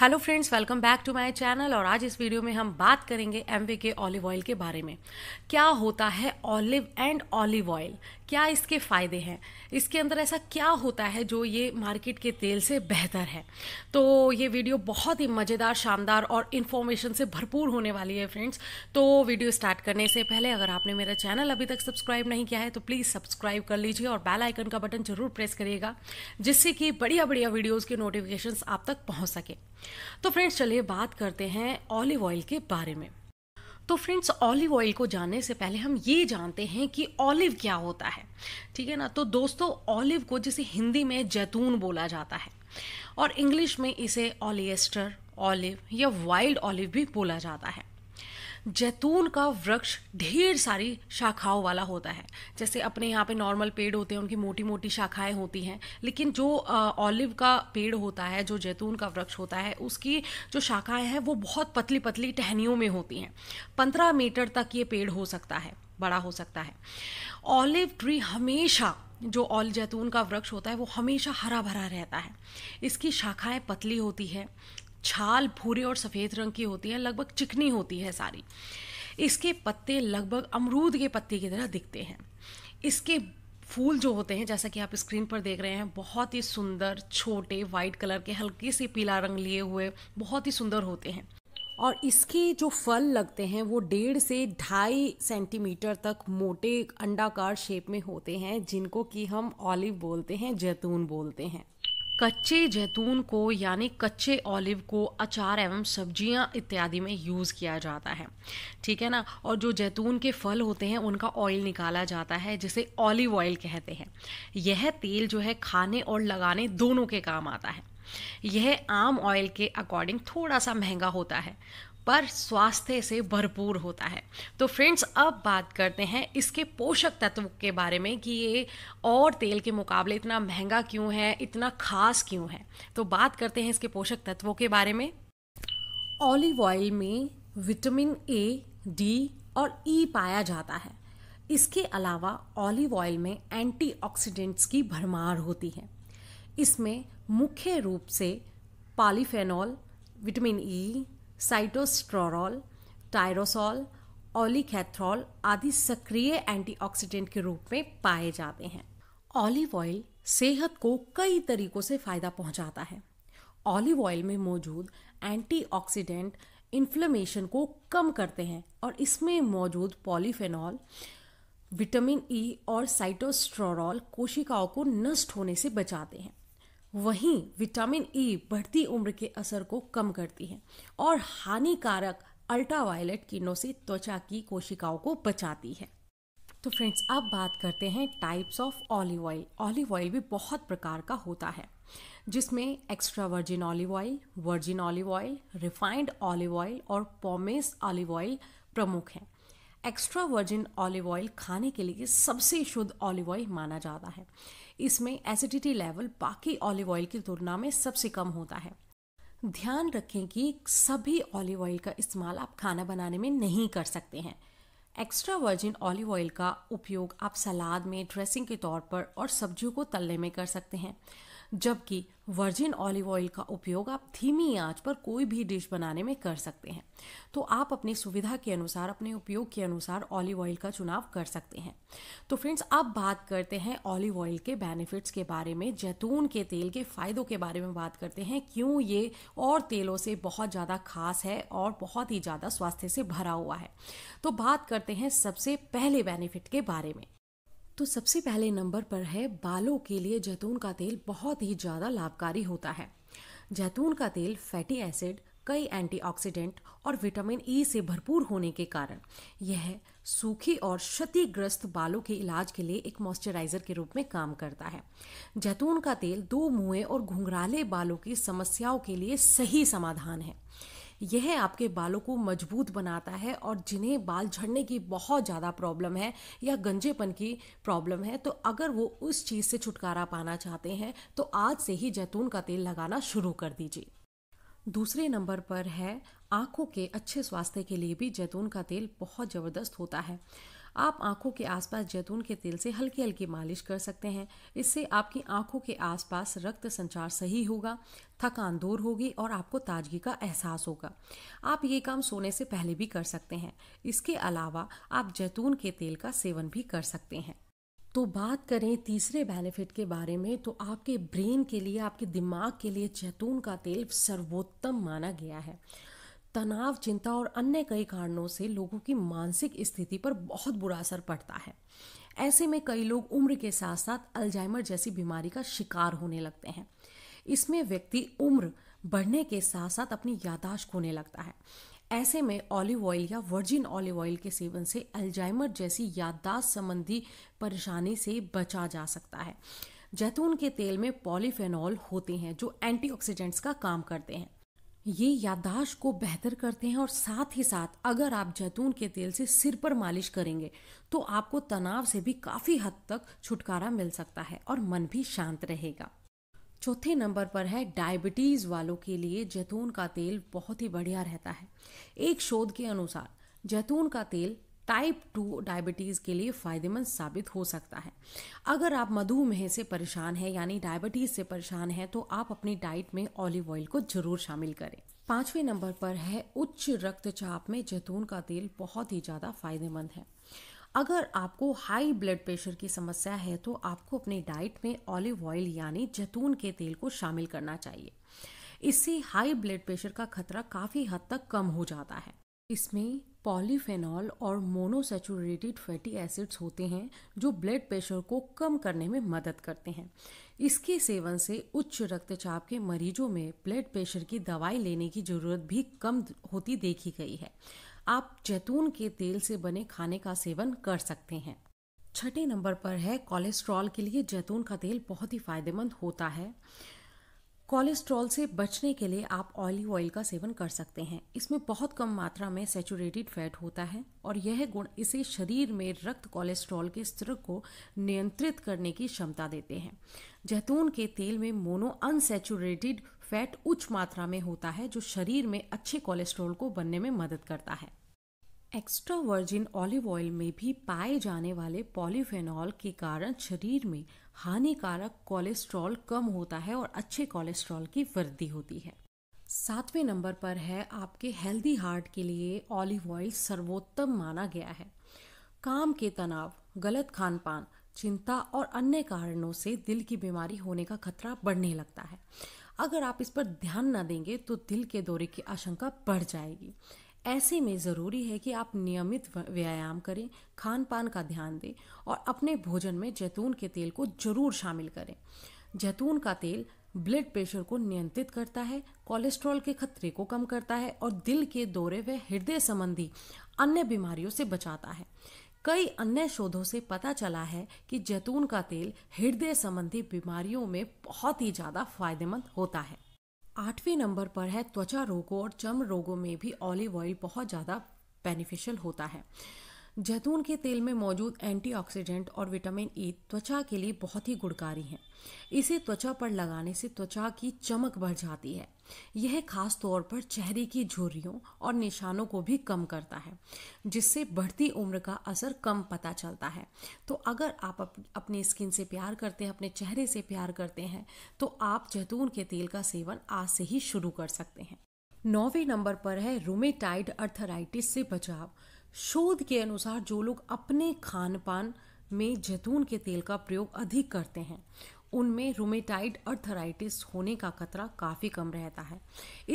Hello friends welcome back to my channel और आज इस वीडियो में हम बात करेंगे एम के ऑलिव ऑयल के बारे में क्या होता है ऑलिव एंड ऑलिव ऑयल क्या इसके फ़ायदे हैं इसके अंदर ऐसा क्या होता है जो ये मार्केट के तेल से बेहतर है तो ये वीडियो बहुत ही मज़ेदार शानदार और इन्फॉर्मेशन से भरपूर होने वाली है फ्रेंड्स तो वीडियो स्टार्ट करने से पहले अगर आपने मेरा चैनल अभी तक सब्सक्राइब नहीं किया है तो प्लीज़ सब्सक्राइब कर लीजिए और बेल आइकन का बटन जरूर प्रेस करिएगा जिससे कि बढ़िया बढ़िया वीडियोज़ के नोटिफिकेशन आप तक पहुँच सके तो फ्रेंड्स चलिए बात करते हैं ऑलिव ऑयल के बारे में तो फ्रेंड्स ऑलिव ऑयल को जानने से पहले हम ये जानते हैं कि ऑलिव क्या होता है ठीक है ना तो दोस्तों ऑलिव को जिसे हिंदी में जैतून बोला जाता है और इंग्लिश में इसे ऑलिएस्टर ऑलिव या वाइल्ड ऑलिव भी बोला जाता है जैतून का वृक्ष ढेर सारी शाखाओं वाला होता है जैसे अपने यहाँ पे नॉर्मल पेड़ होते हैं उनकी मोटी मोटी शाखाएं होती हैं लेकिन जो ऑलिव का पेड़ होता है जो जैतून का वृक्ष होता है उसकी जो शाखाएं हैं वो बहुत पतली पतली टहनियों में होती हैं पंद्रह मीटर तक ये पेड़ हो सकता है बड़ा हो सकता है ऑलिव ट्री हमेशा जो ऑल जैतून का वृक्ष होता है वो हमेशा हरा भरा रहता है इसकी शाखाएं पतली होती है छाल भूरे और सफ़ेद रंग की होती है लगभग चिकनी होती है सारी इसके पत्ते लगभग अमरूद के पत्ते की तरह दिखते हैं इसके फूल जो होते हैं जैसा कि आप स्क्रीन पर देख रहे हैं बहुत ही सुंदर छोटे वाइट कलर के हल्के से पीला रंग लिए हुए बहुत ही सुंदर होते हैं और इसके जो फल लगते हैं वो डेढ़ से ढाई सेंटीमीटर तक मोटे अंडाकार शेप में होते हैं जिनको कि हम ऑलिव बोलते हैं जैतून बोलते हैं कच्चे जैतून को यानी कच्चे ऑलिव को अचार एवं सब्जियां इत्यादि में यूज़ किया जाता है ठीक है ना और जो जैतून के फल होते हैं उनका ऑयल निकाला जाता है जिसे ऑलिव ऑयल कहते हैं यह तेल जो है खाने और लगाने दोनों के काम आता है यह आम ऑयल के अकॉर्डिंग थोड़ा सा महंगा होता है पर स्वास्थ्य से भरपूर होता है तो फ्रेंड्स अब बात करते हैं इसके पोषक तत्व के बारे में कि ये और तेल के मुकाबले इतना महंगा क्यों है इतना खास क्यों है तो बात करते हैं इसके पोषक तत्वों के बारे में ऑलिव ऑयल में विटामिन ए डी और ई e पाया जाता है इसके अलावा ऑलिव ऑयल में एंटीऑक्सीडेंट्स की भरमार होती है इसमें मुख्य रूप से polyphenol vitamin E e, sitosterol tyrosol oleocanthal आदि सक्रिय एंटीऑक्सीडेंट के रूप में पाए जाते हैं ऑलिव ऑयल सेहत को कई तरीकों से फायदा पहुंचाता है ऑलिव ऑयल में मौजूद एंटीऑक्सीडेंट इन्फ्लेमेशन को कम करते हैं और इसमें मौजूद पॉलीफेनॉल विटामिन ई e और साइटोस्ट्रोरॉल कोशिकाओं को नष्ट होने से बचाते हैं वहीं विटामिन ई e बढ़ती उम्र के असर को कम करती है और हानिकारक अल्ट्रावायलेट किरणों से त्वचा की कोशिकाओं को बचाती है तो फ्रेंड्स अब बात करते हैं types of olive oil olive oil भी बहुत प्रकार का होता है जिसमें extra virgin olive oil virgin olive oil refined olive oil और पोमेस ऑलिव ऑयल प्रमुख हैं एक्स्ट्रा वर्जिन ऑलिव ऑयल खाने के लिए सबसे शुद्ध ऑलिव ऑयल माना जाता है इसमें एसिडिटी लेवल बाकी ऑलिव ऑयल की तुलना में सबसे कम होता है ध्यान रखें कि सभी ऑलिव ऑयल का इस्तेमाल आप खाना बनाने में नहीं कर सकते हैं एक्स्ट्रा वर्जिन ऑलिव ऑयल का उपयोग आप सलाद में ड्रेसिंग के तौर पर और सब्जियों को तलने में कर सकते हैं जबकि वर्जिन ऑलिव ऑयल का उपयोग आप धीमी आंच पर कोई भी डिश बनाने में कर सकते हैं तो आप अपनी सुविधा के अनुसार अपने उपयोग के अनुसार ऑलिव ऑयल का चुनाव कर सकते हैं तो फ्रेंड्स अब बात करते हैं ऑलिव ऑयल के बेनिफिट्स के बारे में जैतून के तेल के फायदों के बारे में बात करते हैं क्यों ये और तेलों से बहुत ज़्यादा खास है और बहुत ही ज़्यादा स्वास्थ्य से भरा हुआ है तो बात करते हैं सबसे पहले बेनिफिट के बारे में तो सबसे पहले नंबर पर है बालों के लिए जैतून का तेल बहुत ही ज़्यादा लाभकारी होता है जैतून का तेल फैटी एसिड कई एंटीऑक्सीडेंट और विटामिन ई e से भरपूर होने के कारण यह सूखे और क्षतिग्रस्त बालों के इलाज के लिए एक मॉइस्चराइजर के रूप में काम करता है जैतून का तेल दो मुँह और घुंघराले बालों की समस्याओं के लिए सही समाधान है यह आपके बालों को मजबूत बनाता है और जिन्हें बाल झड़ने की बहुत ज़्यादा प्रॉब्लम है या गंजेपन की प्रॉब्लम है तो अगर वो उस चीज़ से छुटकारा पाना चाहते हैं तो आज से ही जैतून का तेल लगाना शुरू कर दीजिए दूसरे नंबर पर है आँखों के अच्छे स्वास्थ्य के लिए भी जैतून का तेल बहुत ज़बरदस्त होता है आप आंखों के आसपास जैतून के तेल से हल्की हल्की मालिश कर सकते हैं इससे आपकी आंखों के आसपास रक्त संचार सही होगा थकान दूर होगी और आपको ताजगी का एहसास होगा आप ये काम सोने से पहले भी कर सकते हैं इसके अलावा आप जैतून के तेल का सेवन भी कर सकते हैं तो बात करें तीसरे बेनिफिट के बारे में तो आपके ब्रेन के लिए आपके दिमाग के लिए जैतून का तेल सर्वोत्तम माना गया है तनाव चिंता और अन्य कई कारणों से लोगों की मानसिक स्थिति पर बहुत बुरा असर पड़ता है ऐसे में कई लोग उम्र के साथ साथ अल्जाइमर जैसी बीमारी का शिकार होने लगते हैं इसमें व्यक्ति उम्र बढ़ने के साथ साथ अपनी यादाश्त खोने लगता है ऐसे में ऑलिव ऑयल या वर्जिन ऑलिव ऑयल के सेवन से अल्जाइमर जैसी याददाश्त संबंधी परेशानी से बचा जा सकता है जैतून के तेल में पॉलीफेनॉल होते हैं जो एंटीऑक्सीडेंट्स का काम करते हैं ये याददाश्त को बेहतर करते हैं और साथ ही साथ अगर आप जैतून के तेल से सिर पर मालिश करेंगे तो आपको तनाव से भी काफ़ी हद तक छुटकारा मिल सकता है और मन भी शांत रहेगा चौथे नंबर पर है डायबिटीज़ वालों के लिए जैतून का तेल बहुत ही बढ़िया रहता है एक शोध के अनुसार जैतून का तेल टाइप टू डायबिटीज़ के लिए फ़ायदेमंद साबित हो सकता है अगर आप मधुमेह से परेशान हैं यानी डायबिटीज़ से परेशान हैं तो आप अपनी डाइट में ऑलिव ऑयल को ज़रूर शामिल करें पाँचवें नंबर पर है उच्च रक्तचाप में जैतून का तेल बहुत ही ज़्यादा फायदेमंद है अगर आपको हाई ब्लड प्रेशर की समस्या है तो आपको अपनी डाइट में ऑलिव ऑयल यानी जैतून के तेल को शामिल करना चाहिए इससे हाई ब्लड प्रेशर का खतरा काफ़ी हद तक कम हो जाता है इसमें पॉलीफेनॉल और मोनोसेचुरेटेड फैटी एसिड्स होते हैं जो ब्लड प्रेशर को कम करने में मदद करते हैं इसके सेवन से उच्च रक्तचाप के मरीजों में ब्लड प्रेशर की दवाई लेने की ज़रूरत भी कम होती देखी गई है आप जैतून के तेल से बने खाने का सेवन कर सकते हैं छठे नंबर पर है कोलेस्ट्रॉल के लिए जैतून का तेल बहुत ही फायदेमंद होता है कोलेस्ट्रॉल से बचने के लिए आप ऑलिव ऑयल का सेवन कर सकते हैं इसमें बहुत कम मात्रा में सेचुरेटेड फैट होता है और यह गुण इसे शरीर में रक्त कोलेस्ट्रॉल के स्तर को नियंत्रित करने की क्षमता देते हैं जैतून के तेल में मोनो अनसेचुरेटेड फैट उच्च मात्रा में होता है जो शरीर में अच्छे कोलेस्ट्रॉल को बनने में मदद करता है एक्स्ट्रा वर्जिन ऑलिव ऑयल में भी पाए जाने वाले पॉलीफेनॉल के कारण शरीर में हानिकारक कोलेस्ट्रॉल कम होता है और अच्छे कोलेस्ट्रॉल की वृद्धि होती है सातवें नंबर पर है आपके हेल्दी हार्ट के लिए ऑलिव ऑयल सर्वोत्तम माना गया है काम के तनाव गलत खान पान चिंता और अन्य कारणों से दिल की बीमारी होने का खतरा बढ़ने लगता है अगर आप इस पर ध्यान न देंगे तो दिल के दौरे की आशंका बढ़ जाएगी ऐसे में ज़रूरी है कि आप नियमित व्यायाम करें खान पान का ध्यान दें और अपने भोजन में जैतून के तेल को ज़रूर शामिल करें जैतून का तेल ब्लड प्रेशर को नियंत्रित करता है कोलेस्ट्रॉल के खतरे को कम करता है और दिल के दौरे व हृदय संबंधी अन्य बीमारियों से बचाता है कई अन्य शोधों से पता चला है कि जैतून का तेल हृदय संबंधी बीमारियों में बहुत ही ज़्यादा फायदेमंद होता है आठवें नंबर पर है त्वचा रोगों और चर्म रोगों में भी ऑलिव ऑयल बहुत ज़्यादा बेनिफिशियल होता है जैतून के तेल में मौजूद एंटीऑक्सीडेंट और विटामिन ई e त्वचा के लिए बहुत ही गुणकारी हैं इसे त्वचा पर लगाने से त्वचा की चमक बढ़ जाती है यह खास तौर पर चेहरे की झुर्रियों और निशानों को भी कम करता है जिससे बढ़ती उम्र का असर कम पता चलता है तो अगर आप अप, अपने स्किन से प्यार करते हैं अपने चेहरे से प्यार करते हैं तो आप जैतून के तेल का सेवन आज से ही शुरू कर सकते हैं नौवे नंबर पर है रोमेटाइड अर्थराइटिस से बचाव शोध के अनुसार जो लोग अपने खान पान में जैतून के तेल का प्रयोग अधिक करते हैं उनमें रोमेटाइड अर्थराइटिस होने का खतरा काफ़ी कम रहता है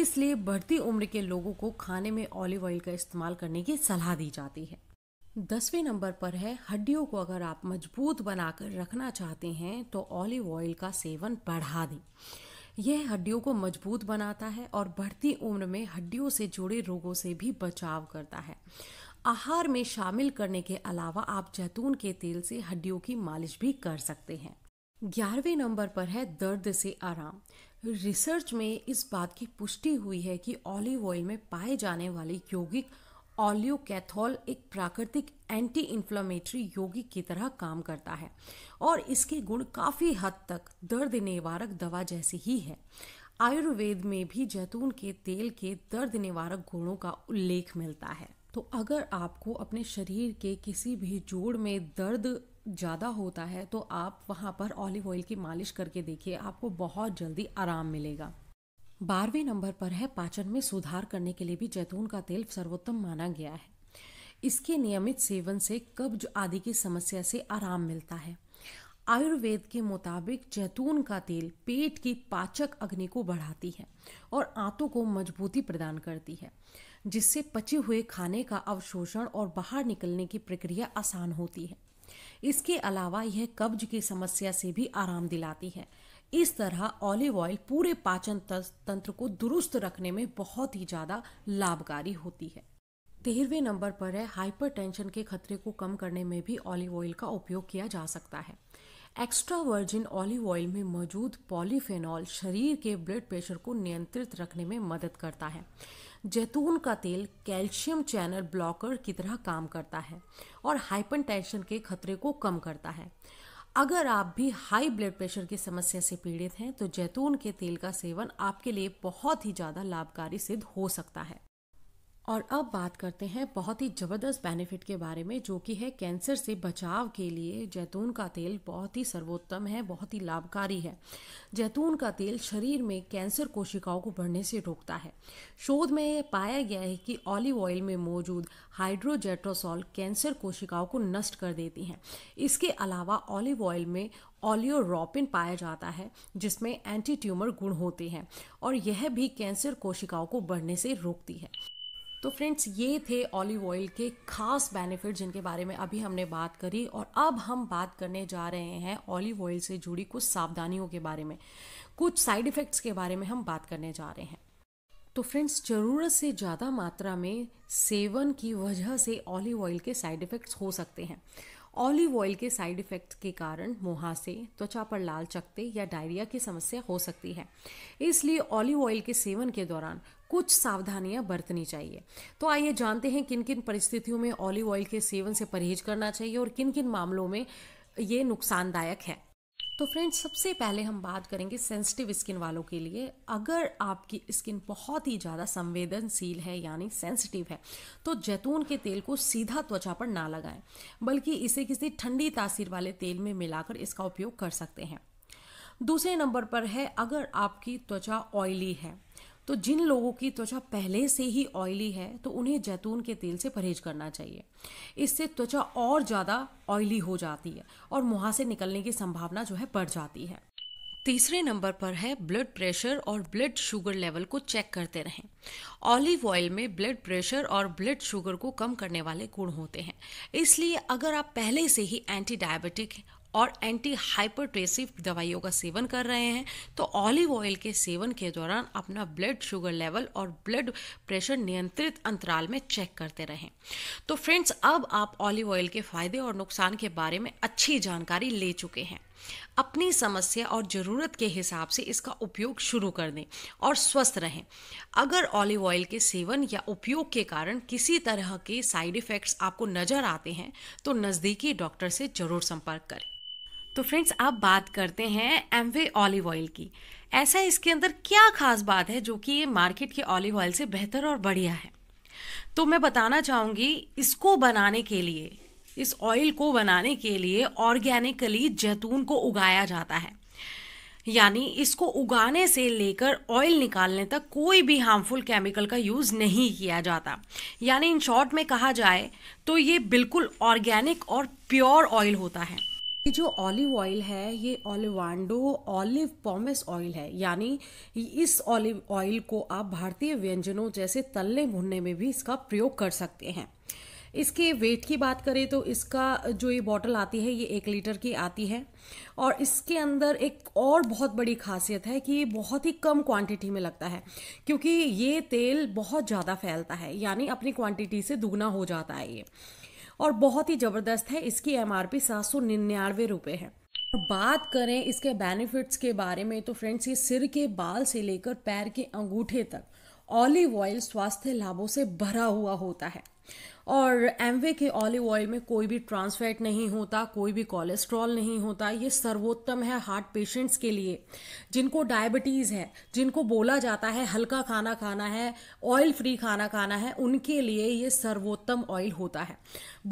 इसलिए बढ़ती उम्र के लोगों को खाने में ऑलिव ऑयल का इस्तेमाल करने की सलाह दी जाती है दसवें नंबर पर है हड्डियों को अगर आप मजबूत बनाकर रखना चाहते हैं तो ऑलिव ऑयल का सेवन बढ़ा दें यह हड्डियों को मजबूत बनाता है और बढ़ती उम्र में हड्डियों से जुड़े रोगों से भी बचाव करता है आहार में शामिल करने के अलावा आप जैतून के तेल से हड्डियों की मालिश भी कर सकते हैं ग्यारहवें नंबर पर है दर्द से आराम रिसर्च में इस बात की पुष्टि हुई है कि ऑलिव ऑयल में पाए जाने वाले यौगिक ऑलियोकैथोल एक प्राकृतिक एंटी इन्फ्लामेटरी यौगिक की तरह काम करता है और इसके गुण काफ़ी हद तक दर्द निवारक दवा जैसे ही है आयुर्वेद में भी जैतून के तेल के दर्द निवारक गुणों का उल्लेख मिलता है तो अगर आपको अपने शरीर के किसी भी जोड़ में दर्द ज़्यादा होता है तो आप वहाँ पर ऑलिव ऑयल की मालिश करके देखिए आपको बहुत जल्दी आराम मिलेगा बारहवें नंबर पर है पाचन में सुधार करने के लिए भी जैतून का तेल सर्वोत्तम माना गया है इसके नियमित सेवन से कब्ज आदि की समस्या से आराम मिलता है आयुर्वेद के मुताबिक जैतून का तेल पेट की पाचक अग्नि को बढ़ाती है और आंतों को मजबूती प्रदान करती है जिससे पचे हुए खाने का अवशोषण और बाहर निकलने की प्रक्रिया आसान होती है इसके अलावा यह कब्ज की समस्या से भी आराम दिलाती है इस तरह ऑलिव ऑयल पूरे पाचन तंत्र को दुरुस्त रखने में बहुत ही ज़्यादा लाभकारी होती है तेरहवे नंबर पर है हाइपरटेंशन के खतरे को कम करने में भी ऑलिव ऑयल का उपयोग किया जा सकता है एक्स्ट्रा वर्जिन ऑलिव ऑयल में मौजूद पॉलीफेनॉल शरीर के ब्लड प्रेशर को नियंत्रित रखने में मदद करता है जैतून का तेल कैल्शियम चैनल ब्लॉकर की तरह काम करता है और हाइपन के खतरे को कम करता है अगर आप भी हाई ब्लड प्रेशर की समस्या से पीड़ित हैं तो जैतून के तेल का सेवन आपके लिए बहुत ही ज़्यादा लाभकारी सिद्ध हो सकता है और अब बात करते हैं बहुत ही ज़बरदस्त बेनिफिट के बारे में जो कि है कैंसर से बचाव के लिए जैतून का तेल बहुत ही सर्वोत्तम है बहुत ही लाभकारी है जैतून का तेल शरीर में कैंसर कोशिकाओं को बढ़ने से रोकता है शोध में पाया गया है कि ऑलिव ऑयल में मौजूद हाइड्रोजेट्रोसॉल कैंसर कोशिकाओं को नष्ट कर देती हैं इसके अलावा ऑलिव ऑयल में ऑलियोरोपिन पाया जाता है जिसमें एंटी ट्यूमर गुण होते हैं और यह भी कैंसर कोशिकाओं को बढ़ने से रोकती है तो फ्रेंड्स ये थे ऑलिव ऑयल के खास बेनिफिट जिनके बारे में अभी हमने बात करी और अब हम बात करने जा रहे हैं ऑलिव ऑयल से जुड़ी कुछ सावधानियों के बारे में कुछ साइड इफ़ेक्ट्स के बारे में हम बात करने जा रहे हैं तो फ्रेंड्स ज़रूरत से ज़्यादा मात्रा में सेवन की वजह से ऑलिव ऑयल के साइड इफ़ेक्ट्स हो सकते हैं ऑलिव ऑयल के साइड इफ़ेक्ट के कारण मुहासे त्वचा पर लाल चकते या डायरिया की समस्या हो सकती है इसलिए ऑलिव ऑयल के सेवन के दौरान कुछ सावधानियां बरतनी चाहिए तो आइए जानते हैं किन किन परिस्थितियों में ऑलिव ऑयल के सेवन से परहेज करना चाहिए और किन किन मामलों में ये नुकसानदायक है तो फ्रेंड्स सबसे पहले हम बात करेंगे सेंसिटिव स्किन वालों के लिए अगर आपकी स्किन बहुत ही ज़्यादा संवेदनशील है यानी सेंसिटिव है तो जैतून के तेल को सीधा त्वचा पर ना लगाएं बल्कि इसे किसी ठंडी तासीर वाले तेल में मिलाकर इसका उपयोग कर सकते हैं दूसरे नंबर पर है अगर आपकी त्वचा ऑयली है तो जिन लोगों की त्वचा पहले से ही ऑयली है तो उन्हें जैतून के तेल से परहेज करना चाहिए इससे त्वचा और ज़्यादा ऑयली हो जाती है और मुहा से निकलने की संभावना जो है बढ़ जाती है तीसरे नंबर पर है ब्लड प्रेशर और ब्लड शुगर लेवल को चेक करते रहें ऑलिव ऑयल में ब्लड प्रेशर और ब्लड शुगर को कम करने वाले गुण होते हैं इसलिए अगर आप पहले से ही एंटी डायबिटिक और एंटी हाइपरट्रेसिव दवाइयों का सेवन कर रहे हैं तो ऑलिव ऑयल के सेवन के दौरान अपना ब्लड शुगर लेवल और ब्लड प्रेशर नियंत्रित अंतराल में चेक करते रहें तो फ्रेंड्स अब आप ऑलिव ऑयल के फायदे और नुकसान के बारे में अच्छी जानकारी ले चुके हैं अपनी समस्या और ज़रूरत के हिसाब से इसका उपयोग शुरू कर दें और स्वस्थ रहें अगर ऑलिव ऑयल के सेवन या उपयोग के कारण किसी तरह के साइड इफ़ेक्ट्स आपको नज़र आते हैं तो नज़दीकी डॉक्टर से ज़रूर संपर्क करें तो फ्रेंड्स आप बात करते हैं एमवे ऑलिव ऑयल की ऐसा इसके अंदर क्या खास बात है जो कि ये मार्केट के ऑलिव ऑयल से बेहतर और बढ़िया है तो मैं बताना चाहूँगी इसको बनाने के लिए इस ऑयल को बनाने के लिए ऑर्गेनिकली जैतून को उगाया जाता है यानी इसको उगाने से लेकर ऑयल निकालने तक कोई भी हार्मफुल केमिकल का यूज़ नहीं किया जाता यानी इन शॉर्ट में कहा जाए तो ये बिल्कुल ऑर्गेनिक और प्योर ऑयल होता है ये जो ऑलिव ऑयल है ये ओलिवान्डो ऑलिव पॉमेस ऑयल है यानी इस ऑलिव ऑयल को आप भारतीय व्यंजनों जैसे तलने भुनने में भी इसका प्रयोग कर सकते हैं इसके वेट की बात करें तो इसका जो ये बॉटल आती है ये एक लीटर की आती है और इसके अंदर एक और बहुत बड़ी खासियत है कि ये बहुत ही कम क्वांटिटी में लगता है क्योंकि ये तेल बहुत ज़्यादा फैलता है यानी अपनी क्वांटिटी से दुगना हो जाता है ये और बहुत ही ज़बरदस्त है इसकी एम आर पी सात सौ निन्यानवे रुपये है बात करें इसके बेनिफिट्स के बारे में तो फ्रेंड्स ये सिर के बाल से लेकर पैर के अंगूठे तक ऑलिव ऑयल स्वास्थ्य लाभों से भरा हुआ होता है और एमवे के ऑलिव ऑयल में कोई भी ट्रांसफैट नहीं होता कोई भी कोलेस्ट्रॉल नहीं होता ये सर्वोत्तम है हार्ट पेशेंट्स के लिए जिनको डायबिटीज़ है जिनको बोला जाता है हल्का खाना खाना है ऑयल फ्री खाना खाना है उनके लिए ये सर्वोत्तम ऑयल होता है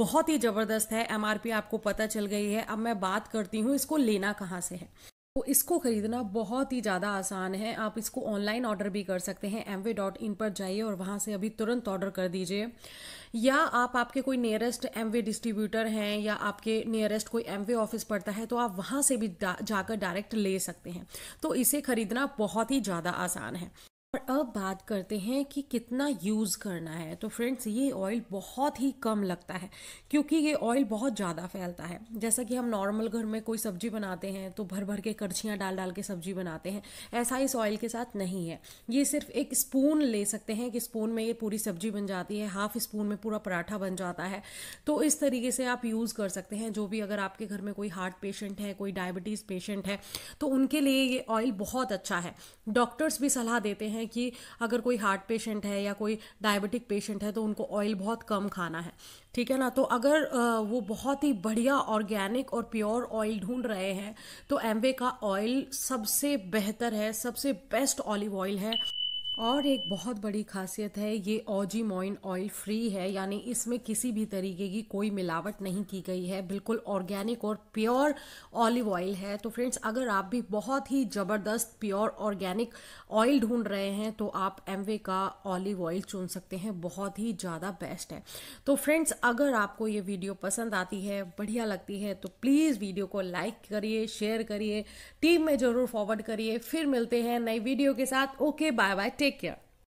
बहुत ही ज़बरदस्त है एमआरपी आपको पता चल गई है अब मैं बात करती हूँ इसको लेना कहाँ से है तो इसको ख़रीदना बहुत ही ज़्यादा आसान है आप इसको ऑनलाइन ऑर्डर भी कर सकते हैं एम डॉट इन पर जाइए और वहाँ से अभी तुरंत ऑर्डर कर दीजिए या आप आपके कोई नियरेस्ट एम डिस्ट्रीब्यूटर हैं या आपके नियरेस्ट कोई एम ऑफिस पड़ता है तो आप वहाँ से भी जाकर डायरेक्ट ले सकते हैं तो इसे ख़रीदना बहुत ही ज़्यादा आसान है और अब बात करते हैं कि कितना यूज़ करना है तो फ्रेंड्स ये ऑयल बहुत ही कम लगता है क्योंकि ये ऑयल बहुत ज़्यादा फैलता है जैसा कि हम नॉर्मल घर में कोई सब्जी बनाते हैं तो भर भर के करछियाँ डाल डाल के सब्जी बनाते हैं ऐसा इस ऑयल के साथ नहीं है ये सिर्फ एक स्पून ले सकते हैं कि स्पून में ये पूरी सब्जी बन जाती है हाफ स्पून में पूरा पराठा बन जाता है तो इस तरीके से आप यूज़ कर सकते हैं जो भी अगर आपके घर में कोई हार्ट पेशेंट है कोई डायबिटीज़ पेशेंट है तो उनके लिए ये ऑयल बहुत अच्छा है डॉक्टर्स भी सलाह देते हैं हैं कि अगर कोई हार्ट पेशेंट है या कोई डायबिटिक पेशेंट है तो उनको ऑयल बहुत कम खाना है ठीक है ना तो अगर वो बहुत ही बढ़िया ऑर्गेनिक और प्योर ऑयल ढूंढ रहे हैं तो एम्बे का ऑयल सबसे बेहतर है सबसे बेस्ट ऑलिव ऑयल है और एक बहुत बड़ी खासियत है ये ओजी मोइन ऑयल फ्री है यानी इसमें किसी भी तरीके की कोई मिलावट नहीं की गई है बिल्कुल ऑर्गेनिक और प्योर ऑलिव ऑयल है तो फ्रेंड्स अगर आप भी बहुत ही ज़बरदस्त प्योर ऑर्गेनिक ऑयल ढूंढ रहे हैं तो आप एमवे का ऑलिव ऑयल चुन सकते हैं बहुत ही ज़्यादा बेस्ट है तो फ्रेंड्स अगर आपको ये वीडियो पसंद आती है बढ़िया लगती है तो प्लीज़ वीडियो को लाइक करिए शेयर करिए टीम में ज़रूर फॉरवर्ड करिए फिर मिलते हैं नई वीडियो के साथ okay bye bye take Take care.